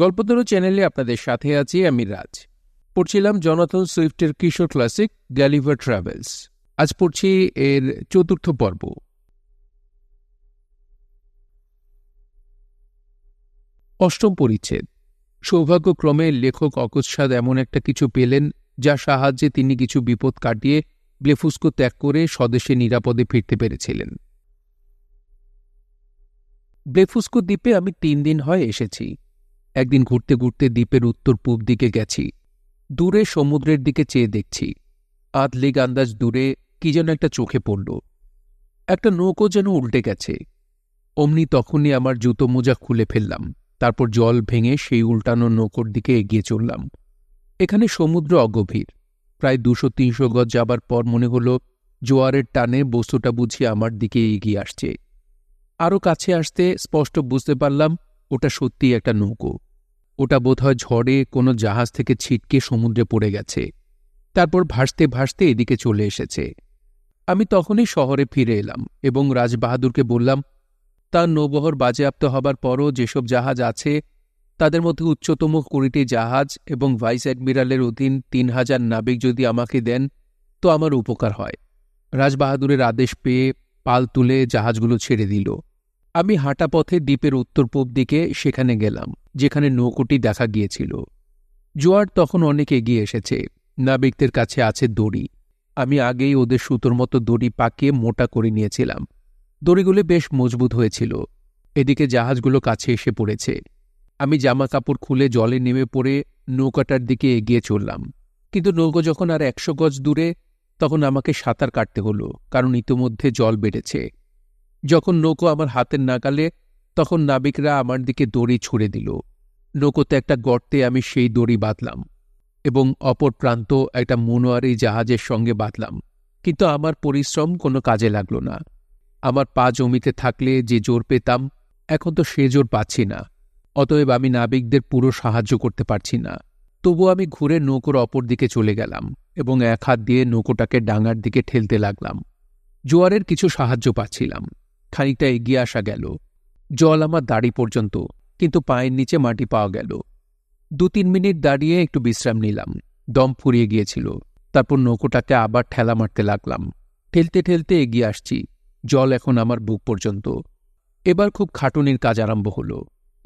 গল্পতরু চ্যানেলে আপনাদের সাথে আছি আমি রাজ পড়ছিলাম জনাথন সুইফটের কিশোর ক্লাসিক গ্যালিভার ট্রাভেলস আজ পড়ছি এর চতুর্থ পর্ব অষ্টম পরিচ্ছেদ সৌভাগ্যক্রমে লেখক অকস্মাদ এমন একটা কিছু পেলেন যা সাহায্যে তিনি কিছু বিপদ কাটিয়ে ব্লেফুস্কো ত্যাগ করে স্বদেশে নিরাপদে ফিরতে পেরেছিলেন ব্লেফুস্কো দ্বীপে আমি তিন দিন হয় এসেছি একদিন ঘুরতে ঘুরতে দ্বীপের উত্তর পূব দিকে গেছি দূরে সমুদ্রের দিকে চেয়ে দেখছি আধলিগ আন্দাজ দূরে কি যেন একটা চোখে পড়ল একটা নৌকো যেন উল্টে গেছে অমনি তখনই আমার জুতো মোজা খুলে ফেললাম তারপর জল ভেঙে সেই উল্টানো নৌকোর দিকে এগিয়ে চললাম এখানে সমুদ্র অগভীর প্রায় দুশো তিনশো গজ যাবার পর মনে হল জোয়ারের টানে বস্তুটা বুঝি আমার দিকে এগিয়ে আসছে আরও কাছে আসতে স্পষ্ট বুঝতে পারলাম ওটা সত্যি একটা নৌকো ওটা বোধহয় ঝড়ে কোনো জাহাজ থেকে ছিটকে সমুদ্রে পড়ে গেছে তারপর ভাসতে ভাসতে এদিকে চলে এসেছে আমি তখনই শহরে ফিরে এলাম এবং রাজবাহাদুরকে বললাম তার নৌবহর বাজেয়াপ্ত হবার পরও যেসব জাহাজ আছে তাদের মধ্যে উচ্চতম কুড়িটি জাহাজ এবং ভাইস অ্যাডমিরালের অধীন তিন হাজার নাবিক যদি আমাকে দেন তো আমার উপকার হয় রাজবাহাদুরের আদেশ পেয়ে পাল তুলে জাহাজগুলো ছেড়ে দিল আমি হাঁটা পথে দ্বীপের উত্তর পূব দিকে সেখানে গেলাম যেখানে নৌকোটি দেখা গিয়েছিল জোয়ার তখন অনেক এগিয়ে এসেছে নাবিকদের কাছে আছে দড়ি আমি আগেই ওদের সুতোর মতো দড়ি পাকিয়ে মোটা করে নিয়েছিলাম দড়িগুলি বেশ মজবুত হয়েছিল এদিকে জাহাজগুলো কাছে এসে পড়েছে আমি জামা কাপড় খুলে জলে নেমে পড়ে নৌকাটার দিকে এগিয়ে চললাম কিন্তু নৌকো যখন আর একশো গজ দূরে তখন আমাকে সাঁতার কাটতে হলো কারণ ইতোমধ্যে জল বেড়েছে যখন নৌকো আমার হাতের নাগালে তখন নাবিকরা আমার দিকে দড়ি ছুড়ে দিল নৌকোতে একটা গর্তে আমি সেই দড়ি বাঁধলাম এবং অপর প্রান্ত একটা মনোয়ারি জাহাজের সঙ্গে বাঁধলাম কিন্তু আমার পরিশ্রম কোনো কাজে লাগল না আমার পা জমিতে থাকলে যে জোর পেতাম এখন তো সে জোর পাচ্ছি না অতএব আমি নাবিকদের পুরো সাহায্য করতে পারছি না তবু আমি ঘুরে নৌকোর অপর দিকে চলে গেলাম এবং এক হাত দিয়ে নৌকোটাকে ডাঙার দিকে ঠেলতে লাগলাম জোয়ারের কিছু সাহায্য পাচ্ছিলাম খানিকটা এগিয়ে আসা গেল জল আমার দাড়ি পর্যন্ত কিন্তু পায়ের নিচে মাটি পাওয়া গেল দু তিন মিনিট দাঁড়িয়ে একটু বিশ্রাম নিলাম দম ফুরিয়ে গিয়েছিল তারপর নৌকোটাকে আবার ঠেলা মারতে লাগলাম ঠেলতে ঠেলতে এগিয়ে আসছি জল এখন আমার বুক পর্যন্ত এবার খুব খাটুনির কাজ আরম্ভ হল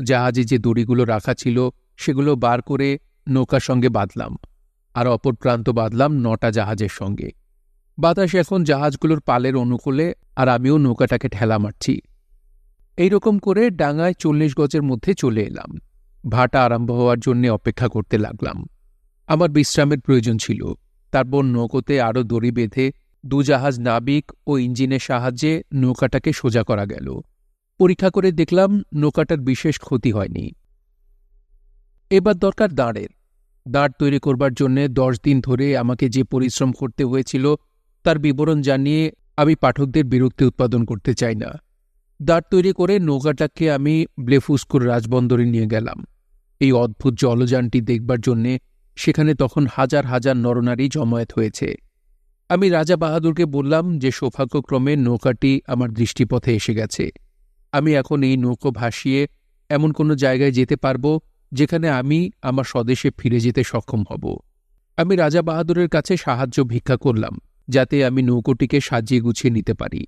জাহাজে যে দড়িগুলো রাখা ছিল সেগুলো বার করে নৌকার সঙ্গে বাঁধলাম আর অপর প্রান্ত বাঁধলাম নটা জাহাজের সঙ্গে বাতাস এখন জাহাজগুলোর পালের অনুকূলে আর আমিও নৌকাটাকে ঠেলা মারছি এইরকম করে ডাঙায় চল্লিশ গজের মধ্যে চলে এলাম ভাটা আরম্ভ হওয়ার জন্যে অপেক্ষা করতে লাগলাম আমার বিশ্রামের প্রয়োজন ছিল তারপর নৌকোতে আরও দড়ি বেঁধে দুজাহাজ নাবিক ও ইঞ্জিনের সাহায্যে নৌকাটাকে সোজা করা গেল পরীক্ষা করে দেখলাম নৌকাটার বিশেষ ক্ষতি হয়নি এবার দরকার দাঁড়ের দাঁড় তৈরি করবার জন্যে দশ দিন ধরে আমাকে যে পরিশ্রম করতে হয়েছিল তার বিবরণ জানিয়ে আমি পাঠকদের বিরক্তি উৎপাদন করতে চাই না দাঁড় তৈরি করে নৌকাটাকে আমি ব্লেফুস্কুর রাজবন্দরে নিয়ে গেলাম এই অদ্ভুত জলযানটি দেখবার জন্যে সেখানে তখন হাজার হাজার নরনারী জমায়েত হয়েছে আমি রাজা বাহাদুরকে বললাম যে সৌভাগ্যক্রমে নৌকাটি আমার দৃষ্টিপথে এসে গেছে আমি এখন এই নৌকো ভাসিয়ে এমন কোনো জায়গায় যেতে পারব যেখানে আমি আমার স্বদেশে ফিরে যেতে সক্ষম হব আমি রাজা বাহাদুরের কাছে সাহায্য ভিক্ষা করলাম যাতে আমি নৌকোটিকে সাজিয়ে গুছিয়ে নিতে পারি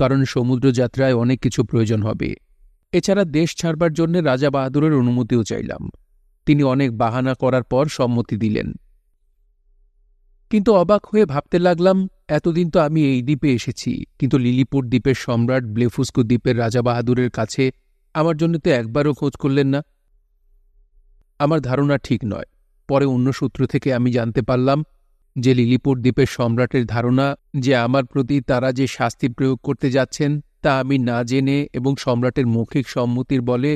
কারণ সমুদ্রযাত্রায় অনেক কিছু প্রয়োজন হবে এছাড়া দেশ ছাড়বার জন্য রাজা বাহাদুরের অনুমতিও চাইলাম তিনি অনেক বাহানা করার পর সম্মতি দিলেন কিন্তু অবাক হয়ে ভাবতে লাগলাম এতদিন তো আমি এই দ্বীপে এসেছি কিন্তু লিলিপুর দ্বীপের সম্রাট ব্লেফুস্কু দ্বীপের রাজা বাহাদুরের কাছে আমার জন্য তো একবারও খোঁজ করলেন না আমার ধারণা ঠিক নয় পরে অন্য সূত্র থেকে আমি জানতে পারলাম যে লিলিপুট দ্বীপের সম্রাটের ধারণা যে আমার প্রতি তারা যে শাস্তি প্রয়োগ করতে যাচ্ছেন তা আমি না জেনে এবং সম্রাটের মৌখিক সম্মতির বলে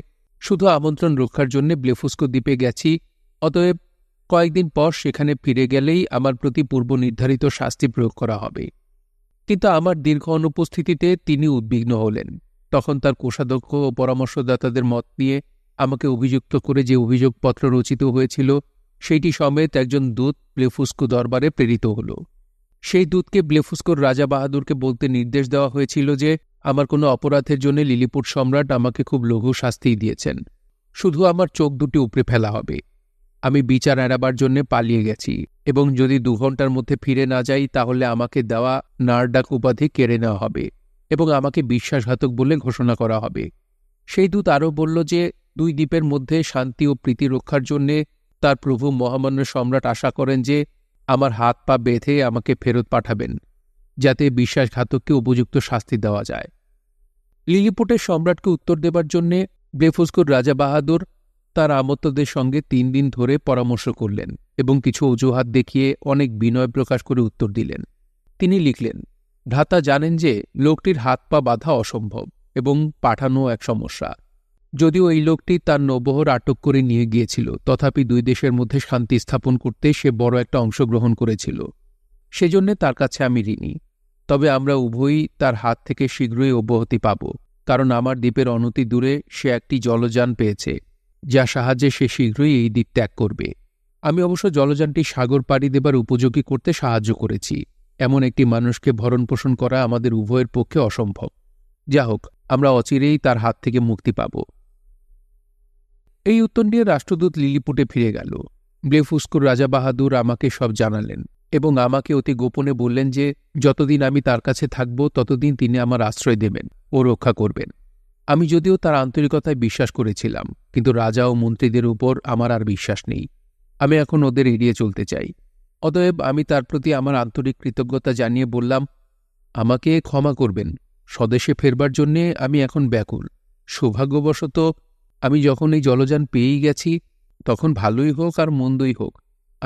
শুধু আমন্ত্রণ রক্ষার জন্য ব্লেফুস্কো দ্বীপে গেছি অতএব কয়েকদিন পর সেখানে ফিরে গেলেই আমার প্রতি পূর্ব নির্ধারিত শাস্তি প্রয়োগ করা হবে কিন্তু আমার দীর্ঘ অনুপস্থিতিতে তিনি উদ্বিগ্ন হলেন তখন তার কোষাধ্যক্ষ ও পরামর্শদাতাদের মত নিয়ে আমাকে অভিযুক্ত করে যে অভিযোগপত্র রচিত হয়েছিল সেইটি সমেত একজন দূত ব্লেফুস্কু দরবারে প্রেরিত হল সেই দূতকে ব্লেফুস্কোর রাজা বাহাদুরকে বলতে নির্দেশ দেওয়া হয়েছিল যে আমার কোনো অপরাধের জন্য লিলিপুট সম্রাট আমাকে খুব লঘু শাস্তিই দিয়েছেন শুধু আমার চোখ দুটি উপরে ফেলা হবে আমি বিচার এড়াবার জন্যে পালিয়ে গেছি এবং যদি দু ঘন্টার মধ্যে ফিরে না যাই তাহলে আমাকে দেওয়া নারডাক উপাধি কেড়ে নেওয়া হবে এবং আমাকে বিশ্বাসঘাতক বলে ঘোষণা করা হবে সেই দূত আরও বলল যে দুই দ্বীপের মধ্যে শান্তি ও প্রীতি রক্ষার জন্যে তার প্রভু মহামান্য সম্রাট আশা করেন যে আমার হাত পা বেঁধে আমাকে ফেরত পাঠাবেন যাতে বিশ্বাসঘাতককে উপযুক্ত শাস্তি দেওয়া যায় লিলিপুটের সম্রাটকে উত্তর দেবার জন্যে বেফুজকুর রাজা বাহাদুর তার আমত্তদের সঙ্গে তিন দিন ধরে পরামর্শ করলেন এবং কিছু অজুহাত দেখিয়ে অনেক বিনয় প্রকাশ করে উত্তর দিলেন তিনি লিখলেন ঢাতা জানেন যে লোকটির হাত পা বাঁধা অসম্ভব এবং পাঠানো এক সমস্যা যদিও এই লোকটি তার নৌবহর আটক করে নিয়ে গিয়েছিল তথাপি দুই দেশের মধ্যে শান্তি স্থাপন করতে সে বড় একটা অংশগ্রহণ করেছিল সেজন্য তার কাছে আমি ঋণী তবে আমরা উভয়ই তার হাত থেকে শীঘ্রই অব্যাহতি পাব কারণ আমার দ্বীপের অনতি দূরে সে একটি জলযান পেয়েছে যা সাহায্যে সে শীঘ্রই এই দ্বীপ ত্যাগ করবে আমি অবশ্য জলযানটি সাগর পাড়ি দেবার উপযোগী করতে সাহায্য করেছি এমন একটি মানুষকে ভরণপোষণ করা আমাদের উভয়ের পক্ষে অসম্ভব যা হোক আমরা অচিরেই তার হাত থেকে মুক্তি পাবো এই উত্তর নিয়ে রাষ্ট্রদূত লিলিপুটে ফিরে গেল ব্লেফুস্কুর রাজা বাহাদুর আমাকে সব জানালেন এবং আমাকে অতি গোপনে বললেন যে যতদিন আমি তার কাছে থাকব ততদিন তিনি আমার আশ্রয় দেবেন ও রক্ষা করবেন আমি যদিও তার আন্তরিকতায় বিশ্বাস করেছিলাম কিন্তু রাজা ও মন্ত্রীদের উপর আমার আর বিশ্বাস নেই আমি এখন ওদের এড়িয়ে চলতে চাই অতএব আমি তার প্রতি আমার আন্তরিক কৃতজ্ঞতা জানিয়ে বললাম আমাকে ক্ষমা করবেন স্বদেশে ফেরবার জন্যে আমি এখন ব্যাকুল সৌভাগ্যবশত আমি যখন এই জলযান পেয়েই গেছি তখন ভালোই হোক আর মন্দই হোক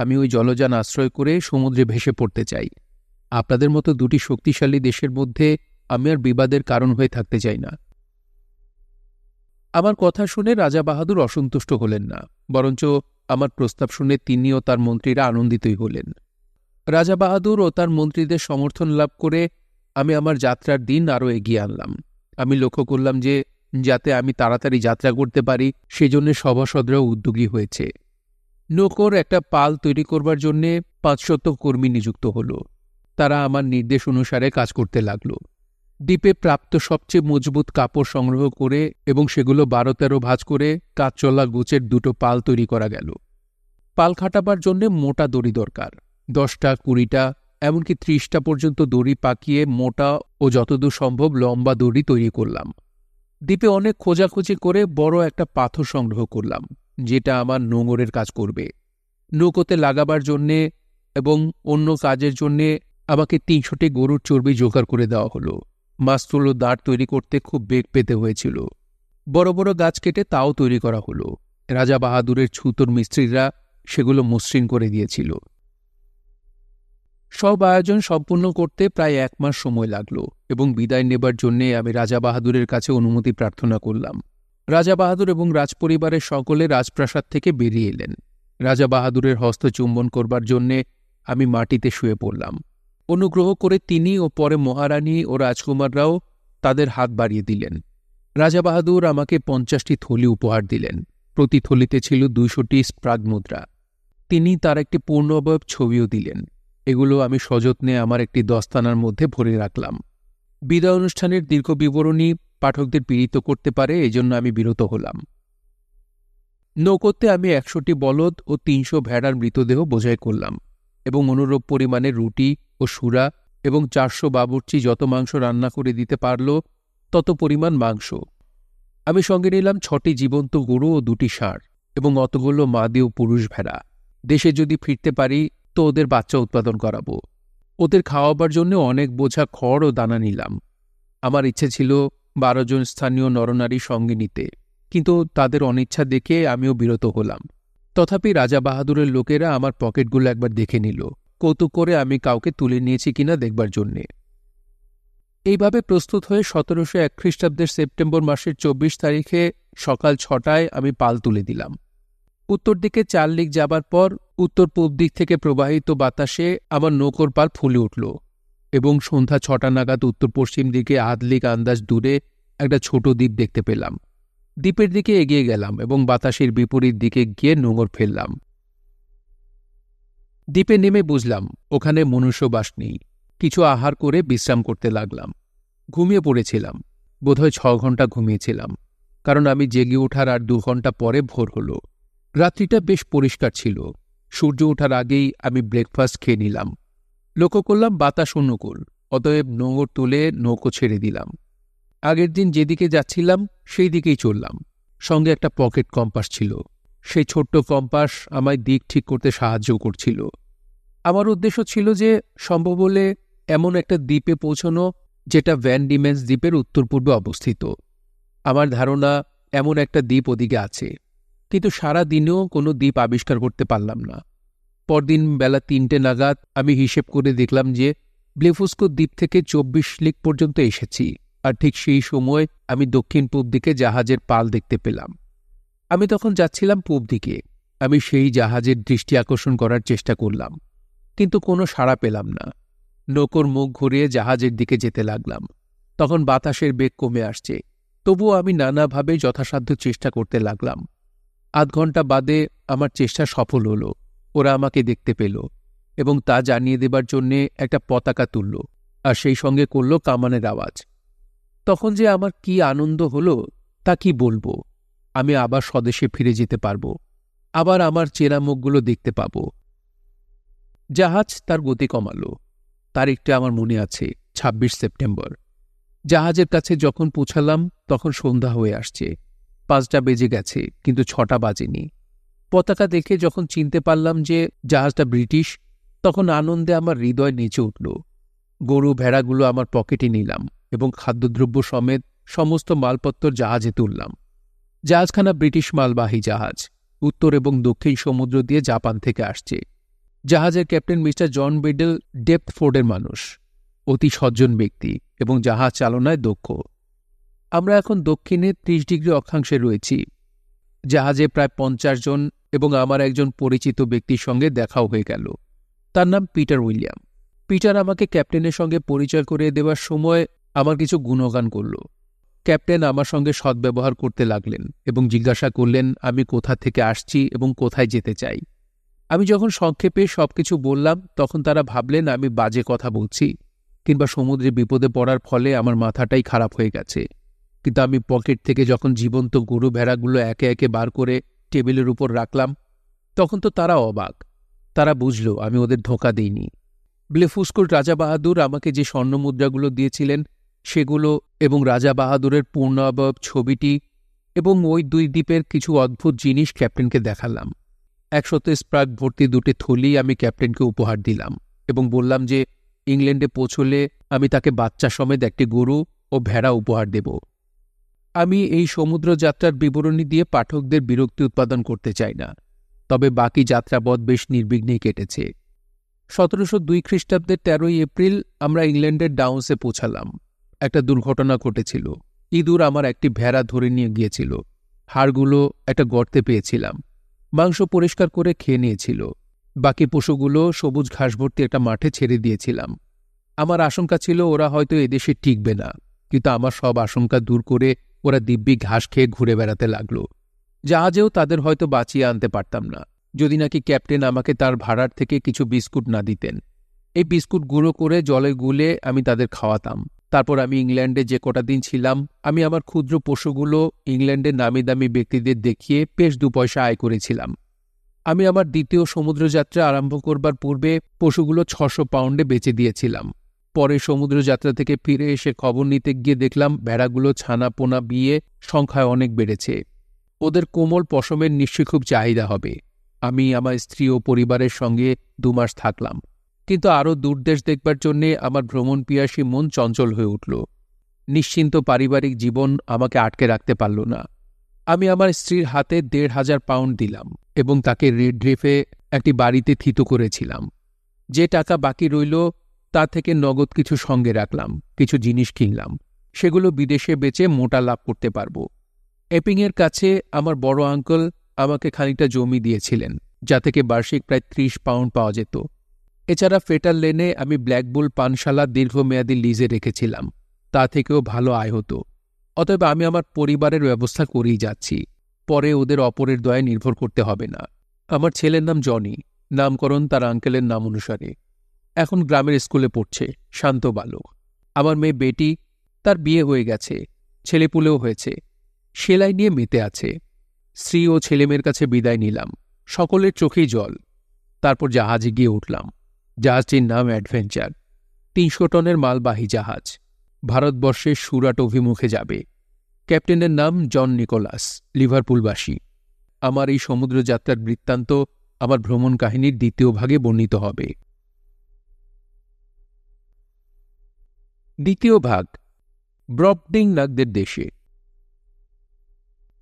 আমি ওই জলযান আশ্রয় করে সমুদ্রে ভেসে পড়তে চাই আপনাদের মতো দুটি শক্তিশালী দেশের মধ্যে আমি আর বিবাদের কারণ হয়ে থাকতে চাই না আমার কথা শুনে রাজা বাহাদুর অসন্তুষ্ট হলেন না বরঞ্চ আমার প্রস্তাব শুনে তিনি ও তার মন্ত্রীরা আনন্দিতই হলেন রাজা বাহাদুর ও তার মন্ত্রীদের সমর্থন লাভ করে আমি আমার যাত্রার দিন আরও এগিয়ে আনলাম আমি লক্ষ্য করলাম যে যাতে আমি তাড়াতাড়ি যাত্রা করতে পারি সেজন্য সভাসদরাও উদ্যোগী হয়েছে নৌকোর একটা পাল তৈরি করবার জন্যে পাঁচশত কর্মী নিযুক্ত হল তারা আমার নির্দেশ অনুসারে কাজ করতে লাগল দ্বীপে প্রাপ্ত সবচেয়ে মজবুত কাপড় সংগ্রহ করে এবং সেগুলো বারো তেরো ভাঁজ করে কাজ চলা গোচের দুটো পাল তৈরি করা গেল পাল খাটাবার জন্যে মোটা দড়ি দরকার দশটা কুড়িটা এমনকি ত্রিশটা পর্যন্ত দড়ি পাকিয়ে মোটা ও যতদূর সম্ভব লম্বা দড়ি তৈরি করলাম দ্বীপে অনেক খোঁজাখুঁজি করে বড় একটা পাথর সংগ্রহ করলাম যেটা আমার নোঙরের কাজ করবে নৌকোতে লাগাবার জন্যে এবং অন্য কাজের জন্যে আমাকে তিনশোটি গরুর চর্বি জোগাড় করে দেওয়া হলো মাছতুলো দাঁড় তৈরি করতে খুব বেগ পেতে হয়েছিল বড় বড় গাছ কেটে তাও তৈরি করা হলো রাজা বাহাদুরের ছুতোর মিস্ত্রিরা সেগুলো মসৃণ করে দিয়েছিল সব আয়োজন সম্পূর্ণ করতে প্রায় এক মাস সময় লাগল এবং বিদায় নেবার জন্যে আমি রাজা বাহাদুরের কাছে অনুমতি প্রার্থনা করলাম রাজা বাহাদুর এবং রাজপরিবারের সকলে রাজপ্রাসাদ থেকে বেরিয়ে এলেন রাজা বাহাদুরের হস্ত চুম্বন করবার জন্যে আমি মাটিতে শুয়ে পড়লাম অনুগ্রহ করে তিনি ও পরে মহারানী ও রাজকুমাররাও তাদের হাত বাড়িয়ে দিলেন রাজা বাহাদুর আমাকে পঞ্চাশটি থলি উপহার দিলেন প্রতি থলিতে ছিল দুইশোটি স্প্রাগ মুদ্রা তিনি তার একটি পূর্ণবয়ব ছবিও দিলেন এগুলো আমি সযত্নে আমার একটি দস্তানার মধ্যে ভরে রাখলাম বিদায় অনুষ্ঠানের দীর্ঘ বিবরণী পাঠকদের পীড়িত করতে পারে এজন্য আমি বিরত হলাম নৌকোতে আমি একশোটি বলদ ও তিনশো ভেড়ার মৃতদেহ বোঝাই করলাম এবং অনুরূপ পরিমাণে রুটি ও সুরা এবং চারশো বাবুর্চি যত মাংস রান্না করে দিতে পারল তত পরিমাণ মাংস আমি সঙ্গে নিলাম ছটি জীবন্ত গরু ও দুটি ষাঁড় এবং অতগুলো মাদি ও পুরুষ ভেড়া দেশে যদি ফিরতে পারি তো ওদের বাচ্চা উৎপাদন করাবো ওদের খাওয়াবার জন্য অনেক বোঝা খড় ও দানা নিলাম আমার ইচ্ছে ছিল বারো জন স্থানীয় নরনারী সঙ্গে নিতে কিন্তু তাদের অনিচ্ছা দেখে আমিও বিরত হলাম তথাপি রাজা বাহাদুরের লোকেরা আমার পকেটগুলো একবার দেখে নিল কৌতুক করে আমি কাউকে তুলে নিয়েছি কিনা দেখবার জন্যে এইভাবে প্রস্তুত হয়ে সতেরোশো এক খ্রিস্টাব্দের সেপ্টেম্বর মাসের চব্বিশ তারিখে সকাল ছটায় আমি পাল তুলে দিলাম উত্তর দিকে চার লিক যাবার পর উত্তর পূর্ব দিক থেকে প্রবাহিত বাতাসে আবার নৌকর পাল ফুলে উঠল এবং সন্ধ্যা ছটা নাগাদ উত্তর পশ্চিম দিকে আধলিক আন্দাজ দূরে একটা ছোট দ্বীপ দেখতে পেলাম দ্বীপের দিকে এগিয়ে গেলাম এবং বাতাসের বিপরীত দিকে গিয়ে নোঙর ফেললাম দ্বীপে নেমে বুঝলাম ওখানে মনুষ্যবাস নেই কিছু আহার করে বিশ্রাম করতে লাগলাম ঘুমিয়ে পড়েছিলাম বোধহয় ছ ঘন্টা ঘুমিয়েছিলাম কারণ আমি জেগে ওঠার আর দু ঘন্টা পরে ভোর হলো রাত্রিটা বেশ পরিষ্কার ছিল সূর্য ওঠার আগেই আমি ব্রেকফাস্ট খেয়ে নিলাম লক্ষ্য করলাম বাতাস অনুকূল অতএব নোঙর তুলে নৌকো ছেড়ে দিলাম আগের দিন যেদিকে যাচ্ছিলাম সেই দিকেই চললাম সঙ্গে একটা পকেট কম্পাস ছিল সেই ছোট্ট কম্পাস আমায় দিক ঠিক করতে সাহায্য করছিল আমার উদ্দেশ্য ছিল যে সম্ভব হলে এমন একটা দ্বীপে পৌঁছানো যেটা ভ্যান ডিমেন্স দ্বীপের উত্তর পূর্বে অবস্থিত আমার ধারণা এমন একটা দ্বীপ ওদিকে আছে কিন্তু সারা দিনেও কোনো দ্বীপ আবিষ্কার করতে পারলাম না পরদিন বেলা তিনটে নাগাদ আমি হিসেব করে দেখলাম যে ব্লেফুস্কো দ্বীপ থেকে চব্বিশ লিক পর্যন্ত এসেছি আর ঠিক সেই সময় আমি দক্ষিণ পূব দিকে জাহাজের পাল দেখতে পেলাম আমি তখন যাচ্ছিলাম পূব দিকে আমি সেই জাহাজের দৃষ্টি আকর্ষণ করার চেষ্টা করলাম কিন্তু কোনো সাড়া পেলাম না নৌকোর মুখ ঘুরিয়ে জাহাজের দিকে যেতে লাগলাম তখন বাতাসের বেগ কমে আসছে তবুও আমি নানাভাবে যথাসাধ্য চেষ্টা করতে লাগলাম আধ ঘন্টা বাদে আমার চেষ্টা সফল হল ওরা আমাকে দেখতে পেল এবং তা জানিয়ে দেবার জন্যে একটা পতাকা তুলল আর সেই সঙ্গে করল কামানের আওয়াজ তখন যে আমার কি আনন্দ হল তা কি বলবো আমি আবার স্বদেশে ফিরে যেতে পারব আবার আমার চেনা মুখগুলো দেখতে পাব জাহাজ তার গতি কমাল তারিখটা আমার মনে আছে ২৬ সেপ্টেম্বর জাহাজের কাছে যখন পৌঁছালাম তখন সন্ধ্যা হয়ে আসছে পাঁচটা বেজে গেছে কিন্তু ছটা বাজেনি পতাকা দেখে যখন চিনতে পারলাম যে জাহাজটা ব্রিটিশ তখন আনন্দে আমার হৃদয় নেচে উঠল গরু ভেড়াগুলো আমার পকেটে নিলাম এবং খাদ্যদ্রব্য সমেত সমস্ত মালপত্র জাহাজে তুললাম জাহাজখানা ব্রিটিশ মালবাহী জাহাজ উত্তর এবং দক্ষিণ সমুদ্র দিয়ে জাপান থেকে আসছে জাহাজের ক্যাপ্টেন মিস্টার জন বেডেল ফোর্ডের মানুষ অতি সজ্জন ব্যক্তি এবং জাহাজ চালনায় দক্ষ আমরা এখন দক্ষিণে ত্রিশ ডিগ্রি অক্ষাংশে রয়েছি জাহাজে প্রায় পঞ্চাশ জন এবং আমার একজন পরিচিত ব্যক্তির সঙ্গে দেখাও হয়ে গেল তার নাম পিটার উইলিয়াম পিটার আমাকে ক্যাপ্টেনের সঙ্গে পরিচয় করিয়ে দেওয়ার সময় আমার কিছু গুণগান করল ক্যাপ্টেন আমার সঙ্গে সদ্ব্যবহার করতে লাগলেন এবং জিজ্ঞাসা করলেন আমি কোথা থেকে আসছি এবং কোথায় যেতে চাই আমি যখন সংক্ষেপে সব কিছু বললাম তখন তারা ভাবলেন আমি বাজে কথা বলছি কিংবা সমুদ্রে বিপদে পড়ার ফলে আমার মাথাটাই খারাপ হয়ে গেছে কিন্তু আমি পকেট থেকে যখন জীবন্ত গরু ভেড়াগুলো একে একে বার করে টেবিলের উপর রাখলাম তখন তো তারা অবাক তারা বুঝল আমি ওদের ধোঁকা দিইনি ব্লেফুস্কুল রাজা বাহাদুর আমাকে যে স্বর্ণ মুদ্রাগুলো দিয়েছিলেন সেগুলো এবং রাজা বাহাদুরের পূর্ণাবয়ব ছবিটি এবং ওই দুই দ্বীপের কিছু অদ্ভুত জিনিস ক্যাপ্টেনকে দেখালাম একশোতে স্প্রাগ ভর্তি দুটি থলি আমি ক্যাপ্টেনকে উপহার দিলাম এবং বললাম যে ইংল্যান্ডে পৌঁছলে আমি তাকে বাচ্চা সমেত একটি গরু ও ভেড়া উপহার দেব আমি এই সমুদ্র যাত্রার বিবরণী দিয়ে পাঠকদের বিরক্তি উৎপাদন করতে চাই না তবে বাকি যাত্রাপথ বেশ নির্বিঘ্নে কেটেছে সতেরোশো দুই খ্রিস্টাব্দের তেরোই এপ্রিল আমরা ইংল্যান্ডের ডাউন্সে পৌঁছালাম একটা দুর্ঘটনা ঘটেছিল ইঁদুর আমার একটি ভেড়া ধরে নিয়ে গিয়েছিল হাড়গুলো একটা গর্তে পেয়েছিলাম মাংস পরিষ্কার করে খেয়ে নিয়েছিল বাকি পশুগুলো সবুজ ঘাসভর্তি একটা মাঠে ছেড়ে দিয়েছিলাম আমার আশঙ্কা ছিল ওরা হয়তো এদেশে টিকবে না কিন্তু আমার সব আশঙ্কা দূর করে ওরা দিব্যি ঘাস খেয়ে ঘুরে বেড়াতে লাগল জাহাজেও তাদের হয়তো বাঁচিয়ে আনতে পারতাম না যদি নাকি ক্যাপ্টেন আমাকে তার ভাড়ার থেকে কিছু বিস্কুট না দিতেন এই বিস্কুট গুঁড়ো করে জলে গুলে আমি তাদের খাওয়াতাম তারপর আমি ইংল্যান্ডে যে কটা দিন ছিলাম আমি আমার ক্ষুদ্র পশুগুলো ইংল্যান্ডের নামি দামি ব্যক্তিদের দেখিয়ে বেশ দু পয়সা আয় করেছিলাম আমি আমার দ্বিতীয় সমুদ্রযাত্রা আরম্ভ করবার পূর্বে পশুগুলো ছশো পাউন্ডে বেচে দিয়েছিলাম পরে সমুদ্রযাত্রা থেকে ফিরে এসে খবর নিতে গিয়ে দেখলাম ভেড়াগুলো ছানা পোনা বিয়ে সংখ্যায় অনেক বেড়েছে ওদের কোমল পশমের নিশ্চয়ই খুব চাহিদা হবে আমি আমার স্ত্রী ও পরিবারের সঙ্গে দুমাস থাকলাম কিন্তু আরও দূরদেশ দেখবার জন্যে আমার ভ্রমণ পিয়াসী মন চঞ্চল হয়ে উঠল নিশ্চিন্ত পারিবারিক জীবন আমাকে আটকে রাখতে পারল না আমি আমার স্ত্রীর হাতে দেড় হাজার পাউন্ড দিলাম এবং তাকে রেড ড্রিফে একটি বাড়িতে থিতু করেছিলাম যে টাকা বাকি রইল তা থেকে নগদ কিছু সঙ্গে রাখলাম কিছু জিনিস কিনলাম সেগুলো বিদেশে বেচে মোটা লাভ করতে পারব এপিংয়ের কাছে আমার বড় আঙ্কল আমাকে খানিকটা জমি দিয়েছিলেন যা থেকে বার্ষিক প্রায় ত্রিশ পাউন্ড পাওয়া যেত এছাড়া ফেটার লেনে আমি ব্ল্যাকবুল পানশালা দীর্ঘমেয়াদী লিজে রেখেছিলাম তা থেকেও ভালো আয় হতো অতএব আমি আমার পরিবারের ব্যবস্থা করেই যাচ্ছি পরে ওদের অপরের দয়ায় নির্ভর করতে হবে না আমার ছেলের নাম জনি নামকরণ তার আঙ্কেলের নাম অনুসারে এখন গ্রামের স্কুলে পড়ছে শান্ত বালক আমার মেয়ে বেটি তার বিয়ে হয়ে গেছে ছেলেপুলেও হয়েছে সেলাই নিয়ে মেতে আছে স্ত্রী ও ছেলেমেয়ের কাছে বিদায় নিলাম সকলের চোখেই জল তারপর জাহাজে গিয়ে উঠলাম জাহাজটির নাম অ্যাডভেঞ্চার তিনশো টনের মালবাহী জাহাজ ভারতবর্ষের সুরাট অভিমুখে যাবে ক্যাপ্টেনের নাম জন নিকোলাস লিভারপুলবাসী আমার এই সমুদ্রযাত্রার বৃত্তান্ত আমার ভ্রমণ কাহিনীর দ্বিতীয় ভাগে বর্ণিত হবে দ্বিতীয় ভাগ ব্রপডিং নাগদের দেশে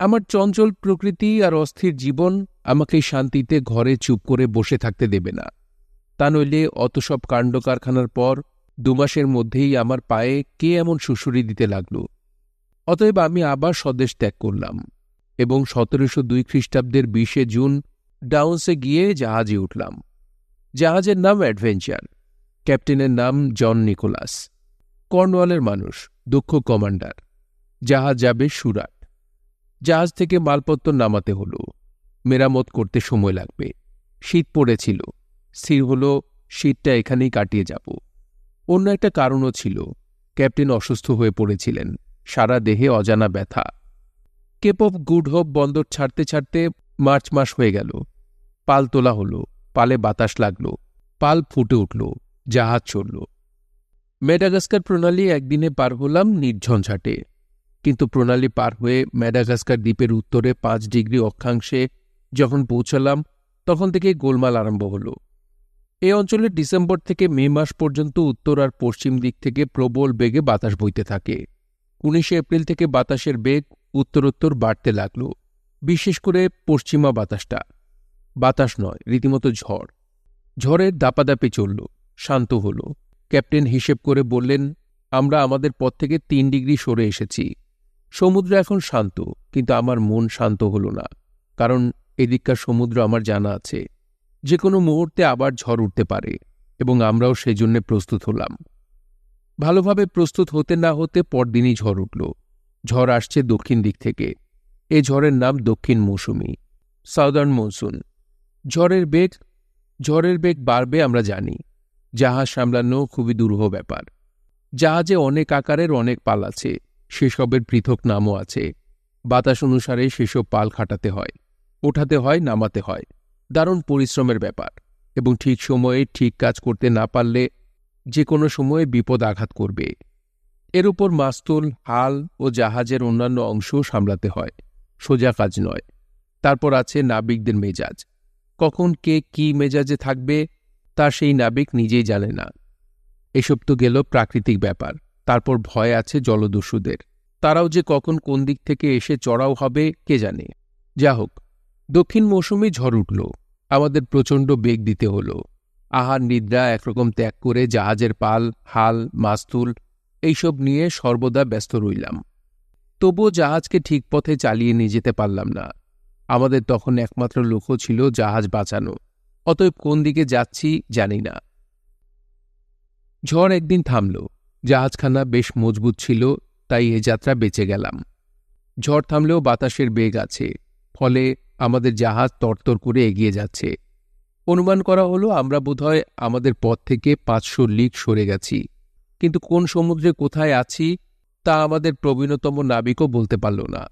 আমার চঞ্চল প্রকৃতি আর অস্থির জীবন আমাকে শান্তিতে ঘরে চুপ করে বসে থাকতে দেবে না তা নইলে অত সব কাণ্ড কারখানার পর দুমাসের মধ্যেই আমার পায়ে কে এমন সুসুরি দিতে লাগল অতএব আমি আবার স্বদেশ ত্যাগ করলাম এবং সতেরোশো দুই খ্রিস্টাব্দের বিশে জুন ডাউন্সে গিয়ে জাহাজে উঠলাম জাহাজের নাম অ্যাডভেঞ্চার ক্যাপ্টেনের নাম জন নিকোলাস কর্নওয়ালের মানুষ দক্ষ কমান্ডার জাহাজ যাবে সুরাট জাহাজ থেকে মালপত্র নামাতে হল মেরামত করতে সময় লাগবে শীত পড়েছিল স্থির হল শীতটা এখানেই কাটিয়ে যাব অন্য একটা কারণও ছিল ক্যাপ্টেন অসুস্থ হয়ে পড়েছিলেন সারা দেহে অজানা ব্যথা কেপ অফ গুড হোপ বন্দর ছাড়তে ছাড়তে মার্চ মাস হয়ে গেল পাল তোলা হলো পালে বাতাস লাগল পাল ফুটে উঠল জাহাজ চড়ল ম্যাডাগাস্কার প্রণালী একদিনে পার হলাম নির্ঝঞ্ঝাটে কিন্তু প্রণালী পার হয়ে ম্যাডাগাস্কার দ্বীপের উত্তরে পাঁচ ডিগ্রি অক্ষাংশে যখন পৌঁছালাম তখন থেকে গোলমাল আরম্ভ হল এই অঞ্চলে ডিসেম্বর থেকে মে মাস পর্যন্ত উত্তর আর পশ্চিম দিক থেকে প্রবল বেগে বাতাস বইতে থাকে উনিশে এপ্রিল থেকে বাতাসের বেগ উত্তরোত্তর বাড়তে লাগল বিশেষ করে পশ্চিমা বাতাসটা বাতাস নয় রীতিমতো ঝড় ঝড়ের দাপাদাপি চলল শান্ত হলো ক্যাপ্টেন হিসেব করে বললেন আমরা আমাদের পথ থেকে তিন ডিগ্রি সরে এসেছি সমুদ্র এখন শান্ত কিন্তু আমার মন শান্ত হল না কারণ এদিককার সমুদ্র আমার জানা আছে যে কোনো মুহূর্তে আবার ঝড় উঠতে পারে এবং আমরাও সেজন্যে প্রস্তুত হলাম ভালোভাবে প্রস্তুত হতে না হতে পরদিনই ঝড় উঠল ঝড় আসছে দক্ষিণ দিক থেকে এ ঝড়ের নাম দক্ষিণ মৌসুমি সাউদার্ন মনসুন ঝড়ের বেগ ঝড়ের বেগ বাড়বে আমরা জানি জাহাজ সামলানো খুবই দুরূহ ব্যাপার জাহাজে অনেক আকারের অনেক পাল আছে সেসবের পৃথক নামও আছে বাতাস অনুসারে সেসব পাল খাটাতে হয় ওঠাতে হয় নামাতে হয় দারুণ পরিশ্রমের ব্যাপার এবং ঠিক সময়ে ঠিক কাজ করতে না পারলে যে কোনো সময়ে বিপদ আঘাত করবে এর উপর মাস্তুল হাল ও জাহাজের অন্যান্য অংশ সামলাতে হয় সোজা কাজ নয় তারপর আছে নাবিকদের মেজাজ কখন কে কি মেজাজে থাকবে তা সেই নাবিক নিজেই জানে না এসব তো গেল প্রাকৃতিক ব্যাপার তারপর ভয় আছে জলদস্যুদের তারাও যে কখন কোন দিক থেকে এসে চড়াও হবে কে জানে যা হোক দক্ষিণ মৌসুমে ঝড় উঠল আমাদের প্রচণ্ড বেগ দিতে হল আহার নিদ্রা একরকম ত্যাগ করে জাহাজের পাল হাল মাস্তুল এইসব নিয়ে সর্বদা ব্যস্ত রইলাম তবুও জাহাজকে ঠিক পথে চালিয়ে নিয়ে যেতে পারলাম না আমাদের তখন একমাত্র লক্ষ্য ছিল জাহাজ বাঁচানো অতএব কোন দিকে যাচ্ছি জানি না ঝড় একদিন থামল জাহাজখানা বেশ মজবুত ছিল তাই এ যাত্রা বেঁচে গেলাম ঝড় থামলেও বাতাসের বেগ আছে ফলে আমাদের জাহাজ তরতর করে এগিয়ে যাচ্ছে অনুমান করা হলো আমরা বোধহয় আমাদের পথ থেকে পাঁচশো লিক সরে গেছি কিন্তু কোন সমুদ্রে কোথায় আছি তা আমাদের প্রবীণতম নাবিকও বলতে পারল না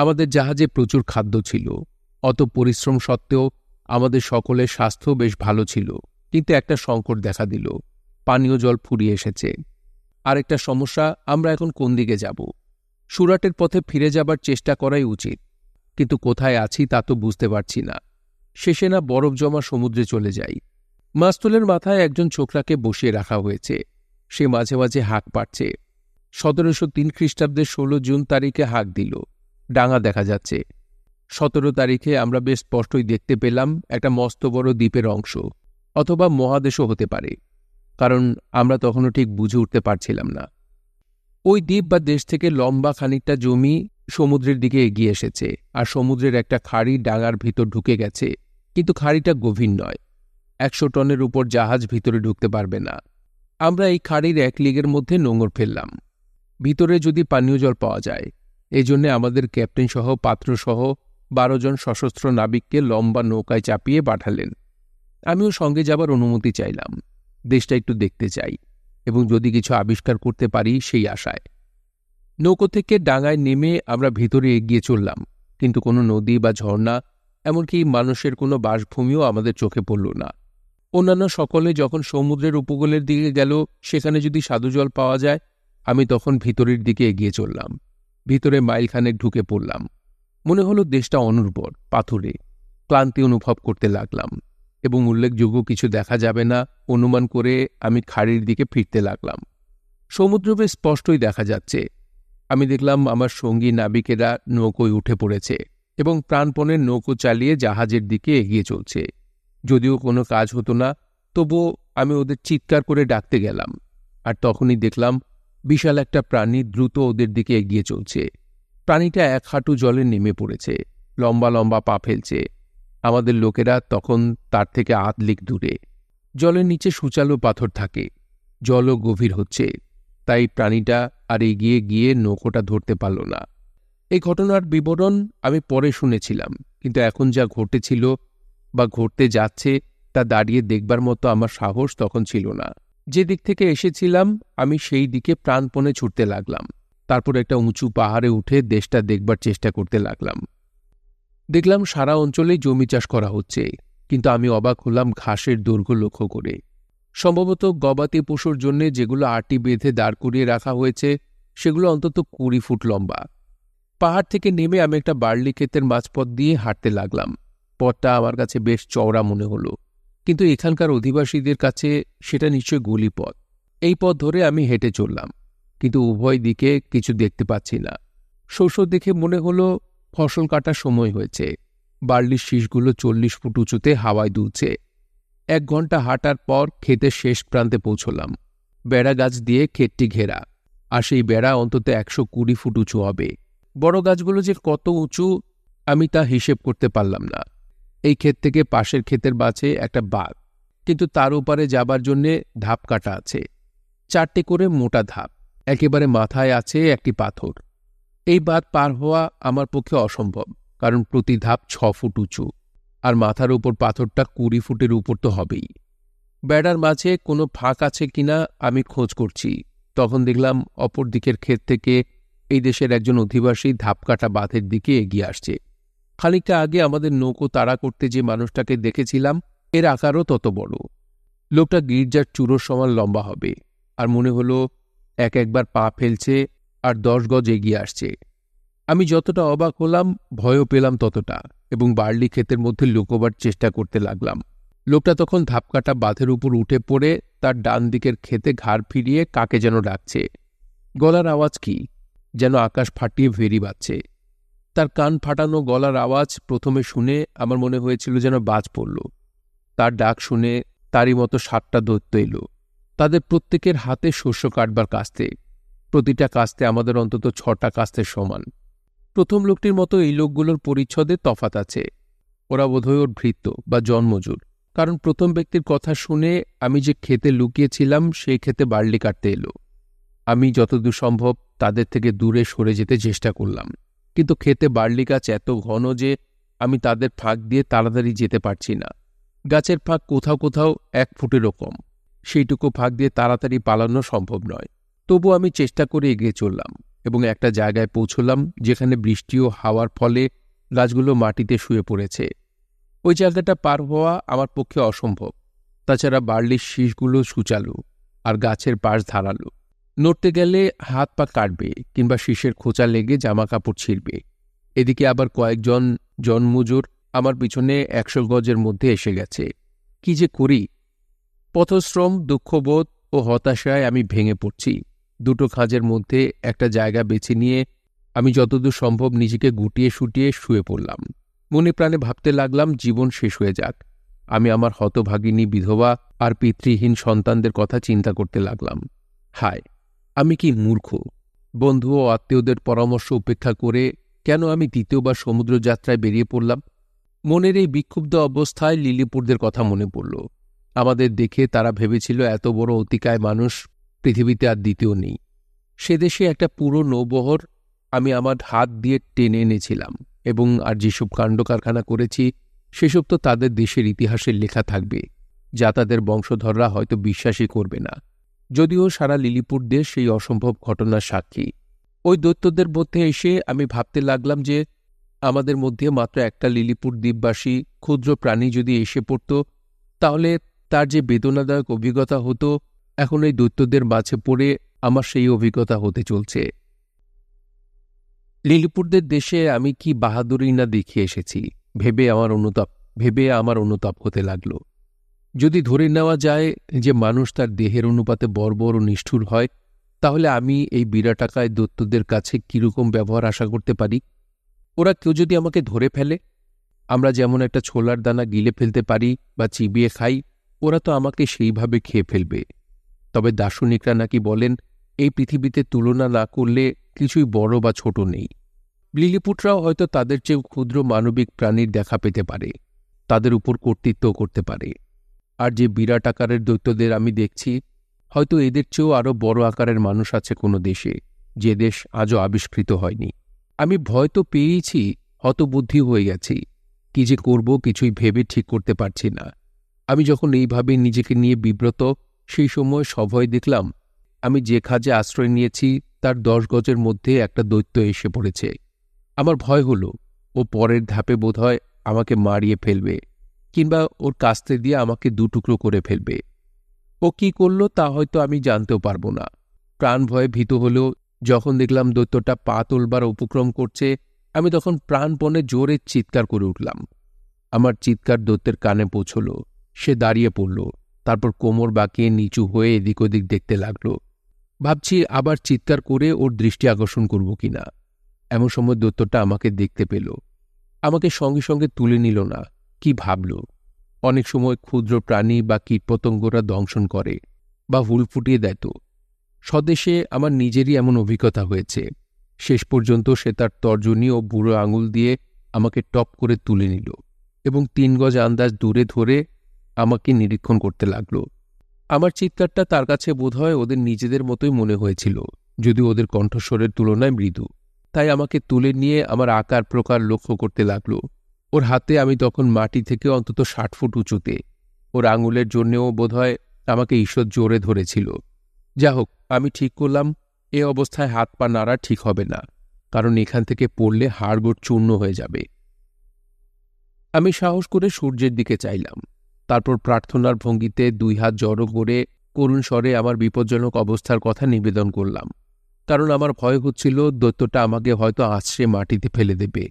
আমাদের জাহাজে প্রচুর খাদ্য ছিল অত পরিশ্রম সত্ত্বেও আমাদের সকলের স্বাস্থ্য বেশ ভালো ছিল কিন্তু একটা সংকট দেখা দিল পানীয় জল ফুরিয়ে এসেছে আরেকটা সমস্যা আমরা এখন কোন দিকে যাব সুরাটের পথে ফিরে যাবার চেষ্টা করাই উচিত কিন্তু কোথায় আছি তা তো বুঝতে পারছি না শেষে না বরফ জমা সমুদ্রে চলে যাই মাস্তুলের মাথায় একজন ছোকরাকে বসিয়ে রাখা হয়েছে সে মাঝে মাঝে হাঁক পাড়ছে সতেরোশো তিন খ্রিস্টাব্দের ষোলো জুন তারিখে হাঁক দিল ডাঙা দেখা যাচ্ছে সতেরো তারিখে আমরা বেশ স্পষ্টই দেখতে পেলাম একটা মস্ত বড় দ্বীপের অংশ অথবা মহাদেশও হতে পারে কারণ আমরা তখনও ঠিক বুঝে উঠতে পারছিলাম না ওই দ্বীপ বা দেশ থেকে লম্বা খানিকটা জমি সমুদ্রের দিকে এগিয়ে এসেছে আর সমুদ্রের একটা খাড়ি ডাঙার ভিতর ঢুকে গেছে কিন্তু খাড়িটা গভীর নয় একশো টনের উপর জাহাজ ভিতরে ঢুকতে পারবে না আমরা এই খাড়ির এক লিগের মধ্যে নোঙর ফেললাম ভিতরে যদি পানীয় জল পাওয়া যায় এজন্যে আমাদের ক্যাপ্টেন সহ পাত্রসহ বারো জন সশস্ত্র নাবিককে লম্বা নৌকায় চাপিয়ে পাঠালেন আমিও সঙ্গে যাবার অনুমতি চাইলাম দেশটা একটু দেখতে চাই এবং যদি কিছু আবিষ্কার করতে পারি সেই আশায় নৌকো থেকে ডাঙায় নেমে আমরা ভিতরে এগিয়ে চললাম কিন্তু কোনো নদী বা ঝর্ণা এমনকি মানুষের কোনো বাসভূমিও আমাদের চোখে পড়ল না অন্যান্য সকলে যখন সমুদ্রের উপকূলের দিকে গেল সেখানে যদি সাধু পাওয়া যায় আমি তখন ভিতরের দিকে এগিয়ে চললাম ভিতরে মাইলখানেক ঢুকে পড়লাম মনে হলো দেশটা অনুর্বর পাথুরে ক্লান্তি অনুভব করতে লাগলাম এবং উল্লেখযোগ্য কিছু দেখা যাবে না অনুমান করে আমি খাড়ির দিকে ফিরতে লাগলাম সমুদ্র বেশ স্পষ্টই দেখা যাচ্ছে আমি দেখলাম আমার সঙ্গী নাবিকেরা নৌকোয় উঠে পড়েছে এবং প্রাণপণের নৌকো চালিয়ে জাহাজের দিকে এগিয়ে চলছে যদিও কোনো কাজ হতো না তবুও আমি ওদের চিৎকার করে ডাকতে গেলাম আর তখনই দেখলাম বিশাল একটা প্রাণী দ্রুত ওদের দিকে এগিয়ে চলছে প্রাণীটা এক হাঁটু জলে নেমে পড়েছে লম্বা লম্বা পা ফেলছে আমাদের লোকেরা তখন তার থেকে আধলিক দূরে জলের নিচে সূচালো পাথর থাকে জলও গভীর হচ্ছে তাই প্রাণীটা আর এগিয়ে গিয়ে নৌকোটা ধরতে পারল না এই ঘটনার বিবরণ আমি পরে শুনেছিলাম কিন্তু এখন যা ঘটেছিল বা ঘটতে যাচ্ছে তা দাঁড়িয়ে দেখবার মতো আমার সাহস তখন ছিল না যে দিক থেকে এসেছিলাম আমি সেই দিকে প্রাণপণে ছুটতে লাগলাম তারপর একটা উঁচু পাহাড়ে উঠে দেশটা দেখবার চেষ্টা করতে লাগলাম দেখলাম সারা অঞ্চলে জমি চাষ করা হচ্ছে কিন্তু আমি অবাক হলাম ঘাসের দৈর্ঘ্য লক্ষ্য করে সম্ভবত গবাদি পশুর জন্য যেগুলো আটি বেঁধে দাঁড় করিয়ে রাখা হয়েছে সেগুলো অন্তত কুড়ি ফুট লম্বা পাহাড় থেকে নেমে আমি একটা বার্লি ক্ষেতের মাঝপথ দিয়ে হাঁটতে লাগলাম পথটা আমার কাছে বেশ চওড়া মনে হলো কিন্তু এখানকার অধিবাসীদের কাছে সেটা নিশ্চয় গলি পথ এই পথ ধরে আমি হেঁটে চললাম কিন্তু উভয় দিকে কিছু দেখতে পাচ্ছি না শস্য দেখে মনে হলো ফসল কাটার সময় হয়েছে বার্লির শীষগুলো চল্লিশ ফুট উঁচুতে হাওয়ায় দুলছে এক ঘন্টা হাঁটার পর ক্ষেতের শেষ প্রান্তে পৌঁছলাম বেড়া গাছ দিয়ে ক্ষেতটি ঘেরা আর সেই বেড়া অন্তত একশো কুড়ি ফুট উঁচু হবে বড় গাছগুলো যে কত উঁচু আমি তা হিসেব করতে পারলাম না এই ক্ষেত থেকে পাশের ক্ষেতের বাছে একটা বাঘ কিন্তু তার ওপারে যাবার জন্যে ধাপ কাটা আছে চারটে করে মোটা ধাপ একেবারে মাথায় আছে একটি পাথর এই বাদ পার হওয়া আমার পক্ষে অসম্ভব কারণ প্রতি ধাপ ছ ফুট উঁচু আর মাথার উপর পাথরটা কুড়ি ফুটের উপর তো হবেই বেড়ার মাঝে কোনো ফাঁক আছে কিনা আমি খোঁজ করছি তখন দেখলাম অপর দিকের ক্ষেত থেকে এই দেশের একজন অধিবাসী ধাপকাটা বাঁধের দিকে এগিয়ে আসছে খানিকটা আগে আমাদের নৌকো তাড়া করতে যে মানুষটাকে দেখেছিলাম এর আকারও তত বড় লোকটা গির্জার চূড়োর সমান লম্বা হবে আর মনে হলো এক একবার পা ফেলছে আর দশ গজ এগিয়ে আসছে আমি যতটা অবাক হলাম ভয়ও পেলাম ততটা এবং বার্লি ক্ষেতের মধ্যে লুকোবার চেষ্টা করতে লাগলাম লোকটা তখন ধাপকাটা বাঁধের উপর উঠে পড়ে তার ডান দিকের ক্ষেতে ঘাড় ফিরিয়ে কাকে যেন ডাকছে গলার আওয়াজ কি যেন আকাশ ফাটিয়ে ভেরি বাচ্ছে তার কান ফাটানো গলার আওয়াজ প্রথমে শুনে আমার মনে হয়েছিল যেন বাজ পড়ল তার ডাক শুনে তারই মতো সাতটা দৈত্য এলো তাদের প্রত্যেকের হাতে শস্য কাটবার কাস্তে প্রতিটা কাস্তে আমাদের অন্তত ছটা কাস্তে সমান প্রথম লোকটির মতো এই লোকগুলোর পরিচ্ছদে তফাত আছে ওরা বোধহয় ওর ভৃত্য বা জন্মজুর কারণ প্রথম ব্যক্তির কথা শুনে আমি যে খেতে লুকিয়েছিলাম সেই খেতে বার্লি কাটতে এলো আমি যতদূর সম্ভব তাদের থেকে দূরে সরে যেতে চেষ্টা করলাম কিন্তু খেতে বার্লি গাছ এত ঘন যে আমি তাদের ফাঁক দিয়ে তাড়াতাড়ি যেতে পারছি না গাছের ফাঁক কোথাও কোথাও এক ফুটেরও কম সেইটুকু ফাঁক দিয়ে তাড়াতাড়ি পালানো সম্ভব নয় তবু আমি চেষ্টা করে এগিয়ে চললাম এবং একটা জায়গায় পৌঁছলাম যেখানে বৃষ্টি ও হাওয়ার ফলে গাছগুলো মাটিতে শুয়ে পড়েছে ওই জায়গাটা পার হওয়া আমার পক্ষে অসম্ভব তাছাড়া বার্লির শীষগুলো সুচালো আর গাছের পাশ ধারালো নড়তে গেলে হাত পা কাটবে কিংবা শীষের খোঁচা লেগে জামা কাপড় ছিঁড়বে এদিকে আবার কয়েকজন জনমুজুর আমার পিছনে একশো গজের মধ্যে এসে গেছে কি যে করি পথশ্রম দুঃখবোধ ও হতাশায় আমি ভেঙে পড়ছি দুটো খাজের মধ্যে একটা জায়গা বেছে নিয়ে আমি যতদূর সম্ভব নিজেকে গুটিয়ে শুটিয়ে শুয়ে পড়লাম মনে প্রাণে ভাবতে লাগলাম জীবন শেষ হয়ে যাক আমি আমার হতভাগিনী বিধবা আর পিতৃহীন সন্তানদের কথা চিন্তা করতে লাগলাম হায় আমি কি মূর্খ বন্ধু ও আত্মীয়দের পরামর্শ উপেক্ষা করে কেন আমি দ্বিতীয়বার সমুদ্রযাত্রায় বেরিয়ে পড়লাম মনের এই বিক্ষুব্ধ অবস্থায় লিলিপুরদের কথা মনে পড়ল আমাদের দেখে তারা ভেবেছিল এত বড় অতিকায় মানুষ পৃথিবীতে আর দ্বিতীয় নেই সে দেশে একটা পুরো নৌবহর আমি আমার হাত দিয়ে টেনে এনেছিলাম এবং আর যেসব কাণ্ড কারখানা করেছি সেসব তো তাদের দেশের ইতিহাসের লেখা থাকবে যা তাদের বংশধররা হয়তো বিশ্বাসই করবে না যদিও সারা লিলিপুর দেশ সেই অসম্ভব ঘটনার সাক্ষী ওই দৈত্যদের মধ্যে এসে আমি ভাবতে লাগলাম যে আমাদের মধ্যে মাত্র একটা লিলিপুর দ্বীপবাসী ক্ষুদ্র প্রাণী যদি এসে পড়ত তাহলে তার যে বেদনাদায়ক অভিজ্ঞতা হতো এখন এই দৈত্যদের মাঝে পড়ে আমার সেই অভিজ্ঞতা হতে চলছে লিলিপুরদের দেশে আমি কি বাহাদুরি না দেখিয়ে এসেছি ভেবে আমার অনুতাপ ভেবে আমার অনুতাপ হতে লাগল যদি ধরে নেওয়া যায় যে মানুষ তার দেহের অনুপাতে বর্বর ও নিষ্ঠুর হয় তাহলে আমি এই বিরাটাকায় দত্তদের কাছে কীরকম ব্যবহার আশা করতে পারি ওরা কেউ যদি আমাকে ধরে ফেলে আমরা যেমন একটা ছোলার দানা গিলে ফেলতে পারি বা চিবিয়ে খাই ওরা তো আমাকে সেইভাবে খেয়ে ফেলবে তবে দার্শনিকরা নাকি বলেন এই পৃথিবীতে তুলনা না করলে কিছুই বড় বা ছোট নেই লিলিপুটরাও হয়তো তাদের চেয়েও ক্ষুদ্র মানবিক প্রাণীর দেখা পেতে পারে তাদের উপর কর্তৃত্ব করতে পারে আর যে বিরাট আকারের দৈত্যদের আমি দেখছি হয়তো এদের চেয়েও আরও বড় আকারের মানুষ আছে কোনো দেশে যে দেশ আজও আবিষ্কৃত হয়নি আমি ভয় তো পেয়েইছি হতবুদ্ধি হয়ে গেছি কি যে করব কিছুই ভেবে ঠিক করতে পারছি না আমি যখন এইভাবে নিজেকে নিয়ে বিব্রত সেই সময় সভয় দেখলাম আমি যে খাজে আশ্রয় নিয়েছি তার দশ গজের মধ্যে একটা দৈত্য এসে পড়েছে আমার ভয় হল ও পরের ধাপে বোধহয় আমাকে মারিয়ে ফেলবে কিংবা ওর কাস্তে দিয়ে আমাকে দুটুকরো করে ফেলবে ও কি করল তা হয়তো আমি জানতেও পারব না প্রাণ ভয়ে ভীত হলেও যখন দেখলাম দৈত্যটা পা তোলবার উপক্রম করছে আমি তখন প্রাণপণে জোরে চিৎকার করে উঠলাম আমার চিৎকার দৈত্যের কানে পৌঁছল সে দাঁড়িয়ে পড়ল তারপর কোমর বাঁকিয়ে নিচু হয়ে এদিক ওদিক দেখতে লাগল ভাবছি আবার চিৎকার করে ওর দৃষ্টি আকর্ষণ করব কিনা এমন সময় দত্তটা আমাকে দেখতে পেল আমাকে সঙ্গে সঙ্গে তুলে নিল না কি ভাবল অনেক সময় ক্ষুদ্র প্রাণী বা কীটপতঙ্গরা দংশন করে বা হুল ফুটিয়ে দেয় তো স্বদেশে আমার নিজেরই এমন অভিজ্ঞতা হয়েছে শেষ পর্যন্ত সে তার তর্জনী ও বুড়ো আঙুল দিয়ে আমাকে টপ করে তুলে নিল এবং তিন গজ আন্দাজ দূরে ধরে আমাকে নিরীক্ষণ করতে লাগল আমার চিৎকারটা তার কাছে বোধহয় ওদের নিজেদের মতোই মনে হয়েছিল যদি ওদের কণ্ঠস্বরের তুলনায় মৃদু তাই আমাকে তুলে নিয়ে আমার আকার প্রকার লক্ষ্য করতে লাগল ওর হাতে আমি তখন মাটি থেকে অন্তত ষাট ফুট উঁচুতে ওর আঙুলের জন্যেও বোধহয় আমাকে ঈশ্বর জোরে ধরেছিল যা হোক আমি ঠিক করলাম এ অবস্থায় হাত পা নাড়া ঠিক হবে না কারণ এখান থেকে পড়লে হাড়গোড় চূর্ণ হয়ে যাবে আমি সাহস করে সূর্যের দিকে চাইলাম তারপর প্রার্থনার ভঙ্গিতে দুই হাত জড়ো করে করুণ স্বরে আমার বিপজ্জনক অবস্থার কথা নিবেদন করলাম কারণ আমার ভয় হচ্ছিল দৈত্যটা আমাকে হয়তো আছড়ে মাটিতে ফেলে দেবে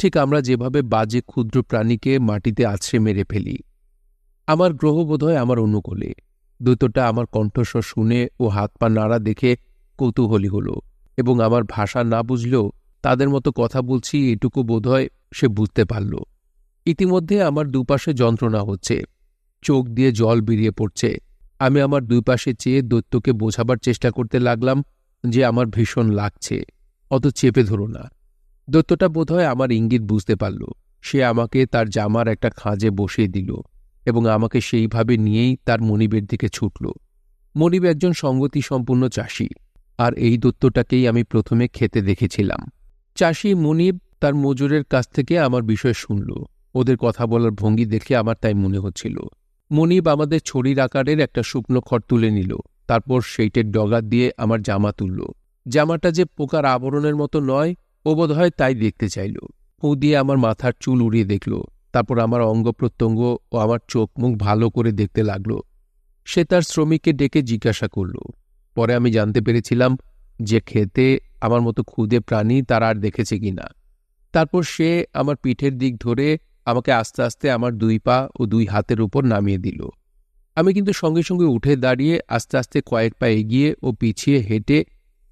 ঠিক আমরা যেভাবে বাজে ক্ষুদ্র প্রাণীকে মাটিতে আছড়ে মেরে ফেলি আমার গ্রহ বোধহয় আমার অনুকূলে দৈত্যটা আমার কণ্ঠস্বর শুনে ও হাত পা নাড়া দেখে কৌতূহলী হল এবং আমার ভাষা না বুঝলেও তাদের মতো কথা বলছি এটুকু বোধহয় সে বুঝতে পারল ইতিমধ্যে আমার দুপাশে যন্ত্রণা হচ্ছে চোখ দিয়ে জল বেরিয়ে পড়ছে আমি আমার দুই পাশে চেয়ে দৈত্যকে বোঝাবার চেষ্টা করতে লাগলাম যে আমার ভীষণ লাগছে অত চেপে ধরো না দৈত্যটা বোধহয় আমার ইঙ্গিত বুঝতে পারল সে আমাকে তার জামার একটা খাঁজে বসিয়ে দিল এবং আমাকে সেইভাবে নিয়েই তার মনিবের দিকে ছুটল মনিব একজন সঙ্গতি সম্পূর্ণ চাষি আর এই দত্তটাকেই আমি প্রথমে খেতে দেখেছিলাম চাষি মনিব তার মজুরের কাছ থেকে আমার বিষয় শুনল ওদের কথা বলার ভঙ্গি দেখে আমার তাই মনে হচ্ছিল মনিব আমাদের ছড়ির আকারের একটা শুকনো খড় তুলে নিল তারপর সেইটের ডগা দিয়ে আমার জামা তুলল জামাটা যে পোকার আবরণের মতো নয় ও বোধহয় তাই দেখতে চাইল ও দিয়ে আমার মাথার চুল উড়িয়ে দেখল তারপর আমার অঙ্গ প্রত্যঙ্গ ও আমার চোখ মুখ ভালো করে দেখতে লাগল সে তার শ্রমিককে ডেকে জিজ্ঞাসা করল পরে আমি জানতে পেরেছিলাম যে খেতে আমার মতো ক্ষুদে প্রাণী তার আর দেখেছে কিনা তারপর সে আমার পিঠের দিক ধরে আমাকে আস্তে আস্তে আমার দুই পা ও দুই হাতের উপর নামিয়ে দিল আমি কিন্তু সঙ্গে সঙ্গে উঠে দাঁড়িয়ে আস্তে আস্তে কয়েক পা এগিয়ে ও পিছিয়ে হেঁটে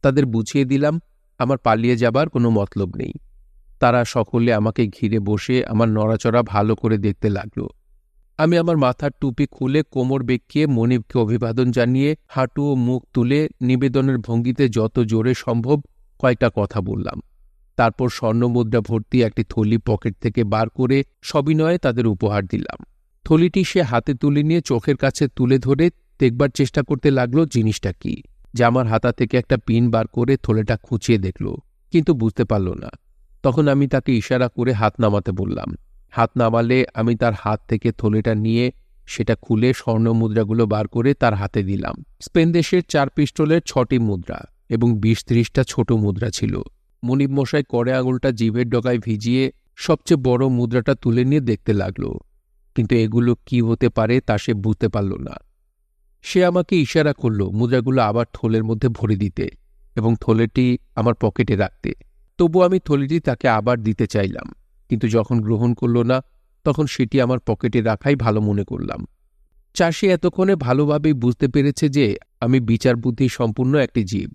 তাদের বুঝিয়ে দিলাম আমার পালিয়ে যাবার কোনো মতলব নেই তারা সকলে আমাকে ঘিরে বসে আমার নড়াচড়া ভালো করে দেখতে লাগল আমি আমার মাথার টুপি খুলে কোমর বেঁকিয়ে মনিবকে অভিবাদন জানিয়ে হাঁটু ও মুখ তুলে নিবেদনের ভঙ্গিতে যত জোরে সম্ভব কয়েকটা কথা বললাম তারপর স্বর্ণমুদ্রা ভর্তি একটি থলি পকেট থেকে বার করে সবিনয়ে তাদের উপহার দিলাম থলিটি সে হাতে তুলে নিয়ে চোখের কাছে তুলে ধরে দেখবার চেষ্টা করতে লাগলো জিনিসটা কি জামার হাতা থেকে একটা পিন বার করে থলেটা খুঁচিয়ে দেখল কিন্তু বুঝতে পারল না তখন আমি তাকে ইশারা করে হাত নামাতে বললাম হাত নামালে আমি তার হাত থেকে থলেটা নিয়ে সেটা খুলে স্বর্ণ মুদ্রাগুলো বার করে তার হাতে দিলাম স্পেন দেশের চার পিস্টলের ছটি মুদ্রা এবং বিশ ত্রিশটা ছোট মুদ্রা ছিল মনিব মশাই করে আঙুলটা জিভের ডগায় ভিজিয়ে সবচেয়ে বড় মুদ্রাটা তুলে নিয়ে দেখতে লাগল কিন্তু এগুলো কি হতে পারে তা সে বুঝতে পারল না সে আমাকে ইশারা করল মুদ্রাগুলো আবার থলের মধ্যে ভরে দিতে এবং থলেটি আমার পকেটে রাখতে তবু আমি থলেটি তাকে আবার দিতে চাইলাম কিন্তু যখন গ্রহণ করল না তখন সেটি আমার পকেটে রাখাই ভালো মনে করলাম চাষি এতক্ষণে ভালোভাবেই বুঝতে পেরেছে যে আমি বিচার বুদ্ধি সম্পূর্ণ একটি জীব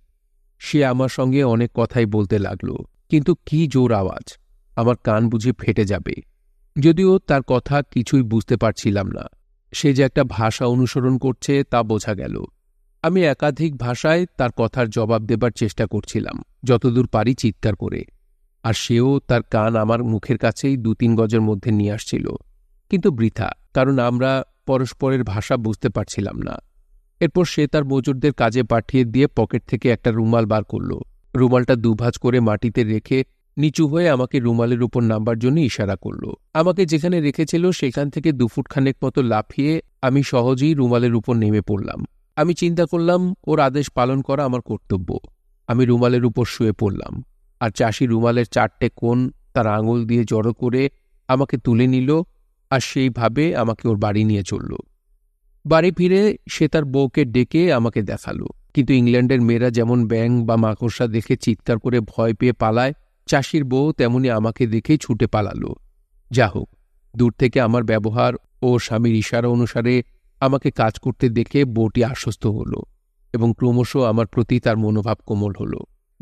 সে আমার সঙ্গে অনেক কথাই বলতে লাগল কিন্তু কি জোর আওয়াজ আমার কান বুঝে ফেটে যাবে যদিও তার কথা কিছুই বুঝতে পারছিলাম না সে যে একটা ভাষা অনুসরণ করছে তা বোঝা গেল আমি একাধিক ভাষায় তার কথার জবাব দেবার চেষ্টা করছিলাম যতদূর পারি চিৎকার করে আর সেও তার কান আমার মুখের কাছেই দু তিন গজের মধ্যে নিয়ে আসছিল কিন্তু বৃথা কারণ আমরা পরস্পরের ভাষা বুঝতে পারছিলাম না এরপর সে তার মজুরদের কাজে পাঠিয়ে দিয়ে পকেট থেকে একটা রুমাল বার করল রুমালটা দুভাজ করে মাটিতে রেখে নিচু হয়ে আমাকে রুমালের উপর নাম্বার জন্য ইশারা করল আমাকে যেখানে রেখেছিল সেখান থেকে দুফুটখানেক মতো লাফিয়ে আমি সহজেই রুমালের উপর নেমে পড়লাম আমি চিন্তা করলাম ওর আদেশ পালন করা আমার কর্তব্য আমি রুমালের উপর শুয়ে পড়লাম আর চাষি রুমালের চারটে কোণ তার আঙুল দিয়ে জড়ো করে আমাকে তুলে নিল আর সেইভাবে আমাকে ওর বাড়ি নিয়ে চলল বাড়ি ফিরে সে তার বউকে ডেকে আমাকে দেখালো কিন্তু ইংল্যান্ডের মেয়েরা যেমন ব্যাং বা মাকড়সা দেখে চিৎকার করে ভয় পেয়ে পালায় চাষির বউ তেমনি আমাকে দেখে ছুটে পালালো যা হোক দূর থেকে আমার ব্যবহার ও স্বামীর ইশারা অনুসারে আমাকে কাজ করতে দেখে বউটি আশ্বস্ত হল এবং ক্রমশ আমার প্রতি তার মনোভাব কোমল হল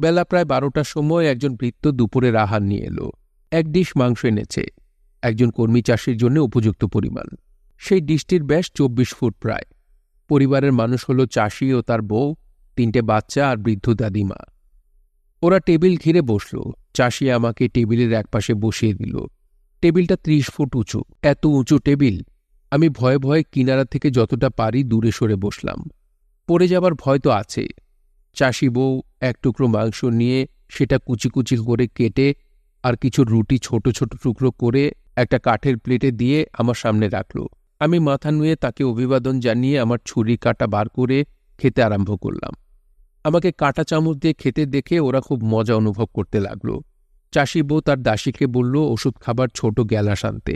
বেলা প্রায় বারোটার সময় একজন বৃত্ত দুপুরের আহার নিয়ে এলো এক ডিশ মাংস এনেছে একজন কর্মী চাষির জন্য উপযুক্ত পরিমাণ সেই ডিশটির ব্যাস চব্বিশ ফুট প্রায় পরিবারের মানুষ হল চাষি ও তার বউ তিনটে বাচ্চা আর বৃদ্ধ দাদিমা ওরা টেবিল ঘিরে বসল চাষি আমাকে টেবিলের একপাশে বসিয়ে দিল টেবিলটা ত্রিশ ফুট উঁচু এত উঁচু টেবিল আমি ভয়ে ভয়ে কিনারা থেকে যতটা পারি দূরে সরে বসলাম পড়ে যাবার ভয় তো আছে চাষি বউ এক টুকরো মাংস নিয়ে সেটা কুচি কুচি করে কেটে আর কিছু রুটি ছোট ছোট টুকরো করে একটা কাঠের প্লেটে দিয়ে আমার সামনে রাখলো আমি মাথা নুয়ে তাকে অভিবাদন জানিয়ে আমার ছুরি কাটা বার করে খেতে আরম্ভ করলাম আমাকে কাঁটা চামচ দিয়ে খেতে দেখে ওরা খুব মজা অনুভব করতে লাগল চাষি তার দাসীকে বলল ওষুধ খাবার ছোট গ্যালাস আনতে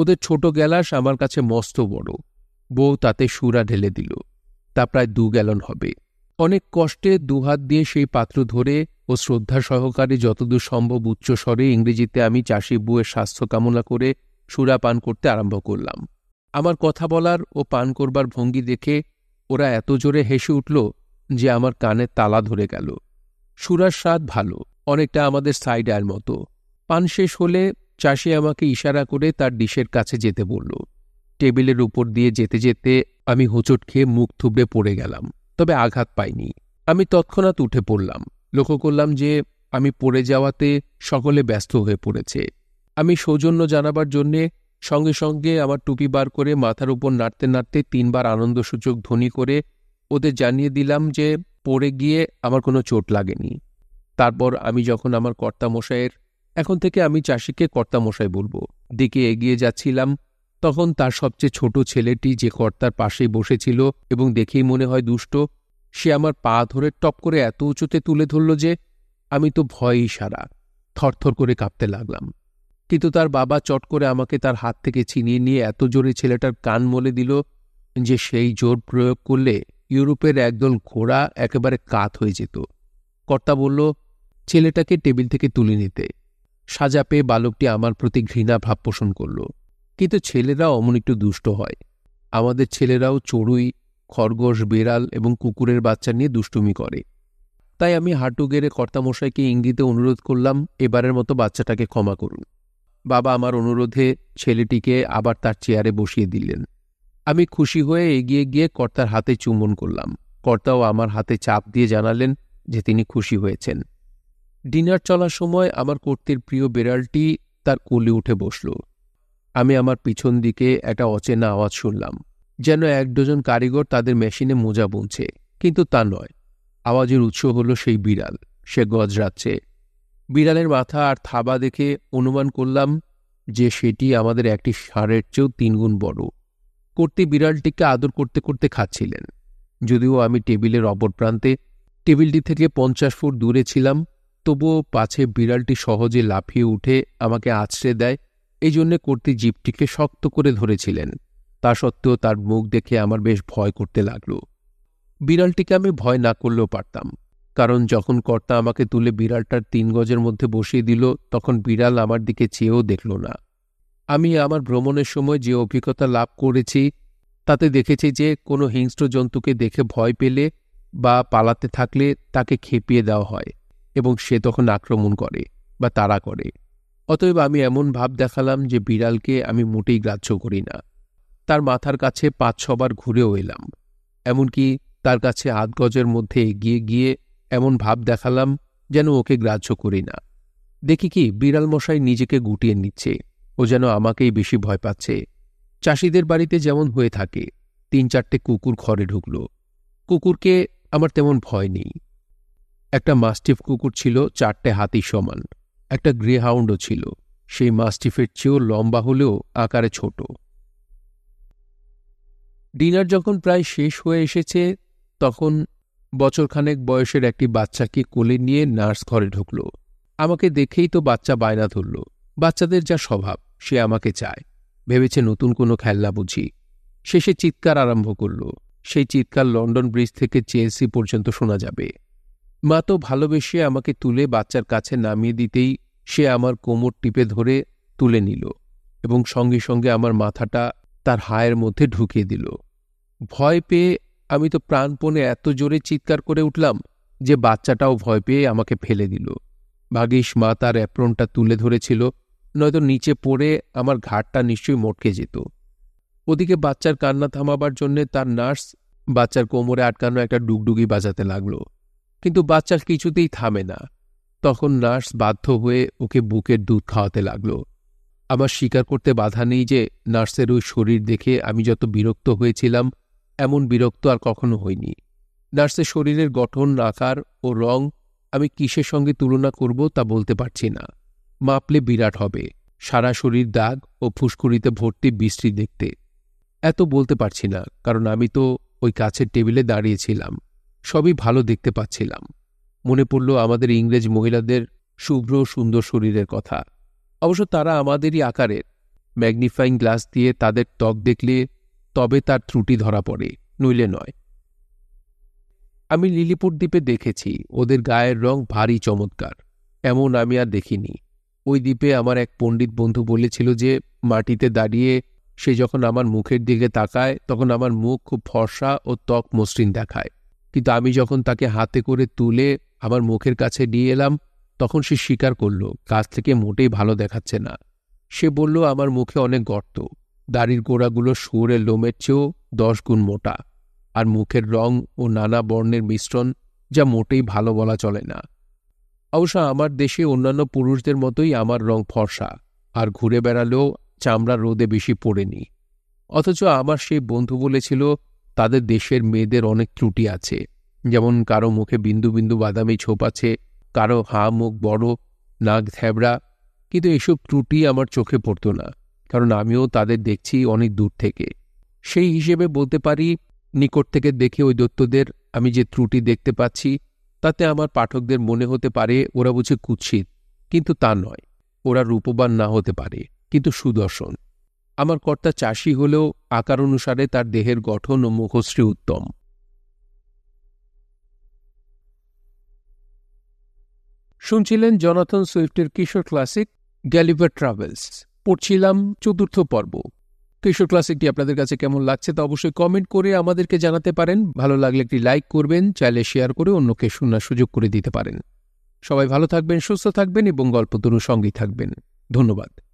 ওদের ছোট গ্যালাস আমার কাছে মস্ত বড় বউ তাতে সুরা ঢেলে দিল তা প্রায় দু গ্যালন হবে অনেক কষ্টে দুহাত দিয়ে সেই পাত্র ধরে ও শ্রদ্ধা সহকারে যতদূর সম্ভব উচ্চস্বরে ইংরেজিতে আমি চাষি বউয়ের স্বাস্থ্য কামনা করে সুরা পান করতে আরম্ভ করলাম আমার কথা বলার ও পান করবার ভঙ্গি দেখে ওরা এত জোরে হেসে উঠল যে আমার কানে তালা ধরে গেল সুরার স্বাদ ভালো অনেকটা আমাদের সাইডার মতো পান শেষ হলে চাষি আমাকে ইশারা করে তার ডিশের কাছে যেতে বলল টেবিলের উপর দিয়ে যেতে যেতে আমি হোঁচট খেয়ে মুখ থুবড়ে পড়ে গেলাম তবে আঘাত পাইনি আমি তৎক্ষণাৎ উঠে পড়লাম লক্ষ্য করলাম যে আমি পড়ে যাওয়াতে সকলে ব্যস্ত হয়ে পড়েছে আমি সৌজন্য জানাবার জন্যে সঙ্গে সঙ্গে আমার টুপি বার করে মাথার উপর নাড়তে নাড়তে তিনবার আনন্দসূচক ধ্বনি করে ওদের জানিয়ে দিলাম যে পড়ে গিয়ে আমার কোনো চোট লাগেনি তারপর আমি যখন আমার কর্তামশায়ের এখন থেকে আমি চাষিকে কর্তামশাই বলবো দিকে এগিয়ে যাচ্ছিলাম তখন তার সবচেয়ে ছোট ছেলেটি যে কর্তার পাশেই বসেছিল এবং দেখেই মনে হয় দুষ্ট সে আমার পা ধরে টপ করে এত উঁচুতে তুলে ধরল যে আমি তো ভয়েই সারা থরথর করে কাঁপতে লাগলাম কিন্তু তার বাবা চট করে আমাকে তার হাত থেকে ছিনিয়ে নিয়ে এত জোরে ছেলেটার কান মলে দিল যে সেই জোর প্রয়োগ করলে ইউরোপের একদল ঘোড়া একেবারে কাত হয়ে যেত কর্তা বলল ছেলেটাকে টেবিল থেকে তুলে নিতে সাজা পেয়ে বালকটি আমার প্রতি ঘৃণা ভাব পোষণ করল কিন্তু ছেলেরা অমন একটু দুষ্ট হয় আমাদের ছেলেরাও চড়ুই খরগোশ বেড়াল এবং কুকুরের বাচ্চা নিয়ে দুষ্টুমি করে তাই আমি হাঁটু গেড়ে কর্তামশাইকে ইঙ্গিতে অনুরোধ করলাম এবারের মতো বাচ্চাটাকে ক্ষমা করুন বাবা আমার অনুরোধে ছেলেটিকে আবার তার চেয়ারে বসিয়ে দিলেন আমি খুশি হয়ে এগিয়ে গিয়ে কর্তার হাতে চুম্বন করলাম কর্তাও আমার হাতে চাপ দিয়ে জানালেন যে তিনি খুশি হয়েছেন ডিনার চলার সময় আমার কর্তির প্রিয় বিড়ালটি তার কোলে উঠে বসল আমি আমার পিছন দিকে একটা অচেনা আওয়াজ শুনলাম যেন এক ডজন কারিগর তাদের মেশিনে মোজা বুনছে কিন্তু তা নয় আওয়াজের উৎস হল সেই বিড়াল সে গজরাচ্ছে বিড়ালের মাথা আর থাবা দেখে অনুমান করলাম যে সেটি আমাদের একটি ষাঁড়ের চেয়েও তিনগুণ বড় করতে বিড়ালটিকে আদর করতে করতে খাচ্ছিলেন যদিও আমি টেবিলের অপর প্রান্তে টেবিলটি থেকে পঞ্চাশ ফুট দূরে ছিলাম তবুও পাছে বিড়ালটি সহজে লাফিয়ে উঠে আমাকে আছড়ে দেয় এই জন্যে কর্তি জীবটিকে শক্ত করে ধরেছিলেন তা সত্ত্বেও তার মুখ দেখে আমার বেশ ভয় করতে লাগল বিড়ালটিকে আমি ভয় না করলেও পারতাম কারণ যখন কর্তা আমাকে তুলে বিড়ালটার তিন গজের মধ্যে বসিয়ে দিল তখন বিড়াল আমার দিকে চেয়েও দেখল না আমি আমার ভ্রমণের সময় যে অভিজ্ঞতা লাভ করেছি তাতে দেখেছি যে কোনো হিংস্র জন্তুকে দেখে ভয় পেলে বা পালাতে থাকলে তাকে খেপিয়ে দেওয়া হয় এবং সে তখন আক্রমণ করে বা তাড়া করে অতএব আমি এমন ভাব দেখালাম যে বিড়ালকে আমি মোটেই গ্রাহ্য করি না তার মাথার কাছে পাঁচ ছবার ঘুরেও এলাম এমনকি তার কাছে আধ গজের মধ্যে এগিয়ে গিয়ে এমন ভাব দেখালাম যেন ওকে গ্রাহ্য করি না দেখি কি বিড়াল মশাই নিজেকে গুটিয়ে নিচ্ছে ও যেন আমাকেই বেশি ভয় পাচ্ছে চাষিদের বাড়িতে যেমন হয়ে থাকে তিন চারটে কুকুর ঘরে ঢুকল কুকুরকে আমার তেমন ভয় নেই একটা মাস্টিফ কুকুর ছিল চারটে হাতি সমান একটা গ্রেহাউন্ডও ছিল সেই মাস্টিফের চেয়েও লম্বা হলেও আকারে ছোট ডিনার যখন প্রায় শেষ হয়ে এসেছে তখন বছরখানেক বয়সের একটি বাচ্চাকে কোলে নিয়ে নার্স ঘরে ঢুকল আমাকে দেখেই তো বাচ্চা বায়না ধরল বাচ্চাদের যা স্বভাব সে আমাকে চায় ভেবেছে নতুন কোনো খেলনা বুঝি শেষে চিৎকার আরম্ভ করল সেই চিৎকার লন্ডন ব্রিজ থেকে চেলসি পর্যন্ত শোনা যাবে মা তো ভালোবেসে আমাকে তুলে বাচ্চার কাছে নামিয়ে দিতেই সে আমার কোমর টিপে ধরে তুলে নিল এবং সঙ্গে সঙ্গে আমার মাথাটা তার হায়ের মধ্যে ঢুকিয়ে দিল ভয় পেয়ে আমি তো প্রাণপণে এত জোরে চিৎকার করে উঠলাম যে বাচ্চাটাও ভয় পেয়ে আমাকে ফেলে দিল ভাগিস মা তার অ্যাপ্রনটা তুলে ধরেছিল নয়তো নিচে পড়ে আমার ঘাটটা নিশ্চয়ই মটকে যেত ওদিকে বাচ্চার কান্না থামাবার জন্যে তার নার্স বাচ্চার কোমরে আটকানো একটা ডুগডুগি বাজাতে লাগল কিন্তু বাচ্চা কিছুতেই থামে না তখন নার্স বাধ্য হয়ে ওকে বুকের দুধ খাওয়াতে লাগল আমার স্বীকার করতে বাধা নেই যে নার্সের ওই শরীর দেখে আমি যত বিরক্ত হয়েছিলাম এমন বিরক্ত আর কখনো হইনি নার্সের শরীরের গঠন আকার ও রং আমি কিসের সঙ্গে তুলনা করব তা বলতে পারছি না মাপলে বিরাট হবে সারা শরীর দাগ ও ফুসকুড়িতে ভর্তি বৃষ্টি দেখতে এত বলতে পারছি না কারণ আমি তো ওই কাছের টেবিলে দাঁড়িয়েছিলাম সবই ভালো দেখতে পাচ্ছিলাম মনে পড়ল আমাদের ইংরেজ মহিলাদের শুভ্র সুন্দর শরীরের কথা অবশ্য তারা আমাদেরই আকারের ম্যাগনিফাইং গ্লাস দিয়ে তাদের ত্বক দেখলে তবে তার ত্রুটি ধরা পড়ে নইলে নয় আমি লিলিপুর দ্বীপে দেখেছি ওদের গায়ের রং ভারী চমৎকার এমন আমি আর দেখিনি ওই দ্বীপে আমার এক পণ্ডিত বন্ধু বলেছিল যে মাটিতে দাঁড়িয়ে সে যখন আমার মুখের দিকে তাকায় তখন আমার মুখ খুব ফর্সা ও ত্বক মসৃণ দেখায় কিন্তু আমি যখন তাকে হাতে করে তুলে আমার মুখের কাছে নিয়ে এলাম তখন সে স্বীকার করল গাছ থেকে মোটেই ভালো দেখাচ্ছে না সে বলল আমার মুখে অনেক গর্ত দাড়ির গোড়াগুলো শুয়োরের লোমের চেয়েও দশ গুণ মোটা আর মুখের রং ও নানা বর্ণের মিশ্রণ যা মোটেই ভালো বলা চলে না অবশ্য আমার দেশে অন্যান্য পুরুষদের মতোই আমার রং ফর্সা আর ঘুরে বেড়ালেও চামড়া রোদে বেশি পড়েনি অথচ আমার সেই বন্ধু বলেছিল তাদের দেশের মেয়েদের অনেক ত্রুটি আছে যেমন কারো মুখে বিন্দু বিন্দু বাদামি ছোপ আছে কারো হা মুখ বড় নাক থ্যাবড়া কিন্তু এসব ত্রুটি আমার চোখে পড়ত না কারণ আমিও তাদের দেখছি অনেক দূর থেকে সেই হিসেবে বলতে পারি নিকট থেকে দেখে ওই দত্তদের আমি যে ত্রুটি দেখতে পাচ্ছি তাতে আমার পাঠকদের মনে হতে পারে ওরা বুঝে কুৎসিত কিন্তু তা নয় ওরা রূপবান না হতে পারে কিন্তু সুদর্শন আমার কর্তা চাষি হলেও আকার অনুসারে তার দেহের গঠন ও মুখশ্রী উত্তম শুনছিলেন জনাথন সুইফটের কিশোর ক্লাসিক গ্যালিভার ট্রাভেলস পড়ছিলাম চতুর্থ পর্ব কিশোর ক্লাসিকটি আপনাদের কাছে কেমন লাগছে তা অবশ্যই কমেন্ট করে আমাদেরকে জানাতে পারেন ভালো লাগলে একটি লাইক করবেন চাইলে শেয়ার করে অন্যকে শোনার সুযোগ করে দিতে পারেন সবাই ভালো থাকবেন সুস্থ থাকবেন এবং গল্প দুনু সঙ্গী থাকবেন ধন্যবাদ